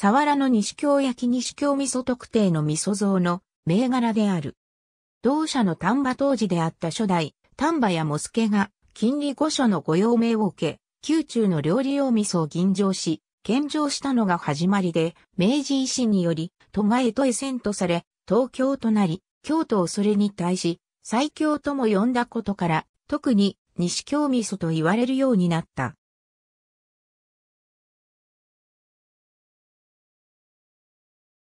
サワラの西京焼西京味噌特定の味噌像の銘柄である。同社の丹波当時であった初代、丹波やモスケが、金利御所の御用命を受け、宮中の料理用味噌を吟醸し、献上したのが始まりで、明治維新により、都外へエセンとされ、東京となり、京都をそれに対し、最強とも呼んだことから、特に西京味噌と言われるようになった。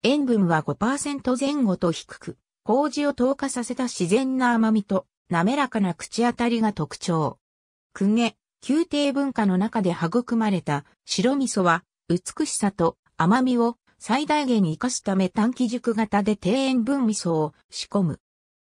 塩分は5%前後と低く、麹を透過させた自然な甘みと滑らかな口当たりが特徴。くげ、宮廷文化の中で育まれた白味噌は美しさと甘みを最大限に活かすため短期熟型で低塩分味噌を仕込む。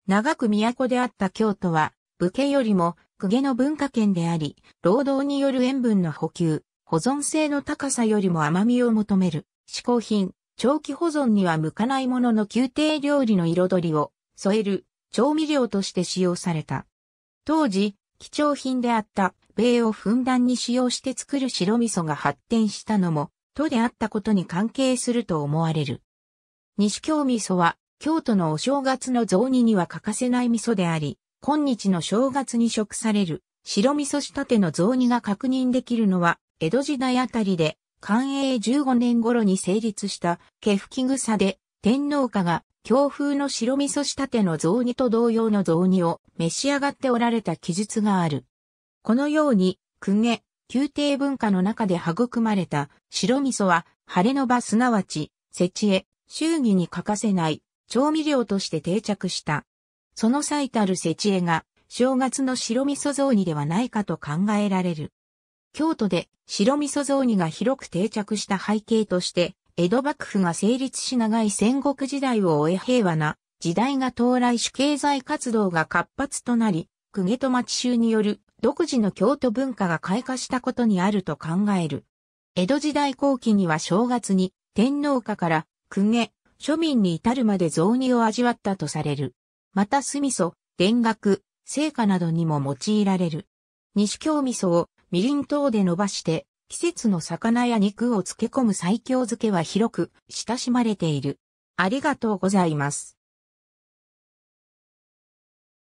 長く都であった京都は武家よりも公家の文化圏であり、労働による塩分の補給、保存性の高さよりも甘みを求める、嗜好品、長期保存には向かないものの宮廷料理の彩りを添える調味料として使用された。当時、貴重品であった米をふんだんに使用して作る白味噌が発展したのも、都であったことに関係すると思われる。西京味噌は、京都のお正月の雑煮には欠かせない味噌であり、今日の正月に食される白味噌仕立ての雑煮が確認できるのは、江戸時代あたりで、寛永15年頃に成立した毛吹草で天皇家が強風の白味噌仕立ての雑煮と同様の雑煮を召し上がっておられた記述がある。このように、公家、宮廷文化の中で育まれた白味噌は、晴れの場すなわち、設置へ、祝儀に欠かせない調味料として定着した。その最たる設置へが、正月の白味噌雑煮ではないかと考えられる。京都で白味噌雑煮が広く定着した背景として、江戸幕府が成立し長い戦国時代を終え平和な時代が到来し経済活動が活発となり、公家と町衆による独自の京都文化が開花したことにあると考える。江戸時代後期には正月に天皇家から公家、庶民に至るまで雑煮を味わったとされる。また酢味噌、田楽、聖火などにも用いられる。西京味噌をみりん等で伸ばして、季節の魚や肉を漬け込む最強漬けは広く親しまれている。ありがとうございます。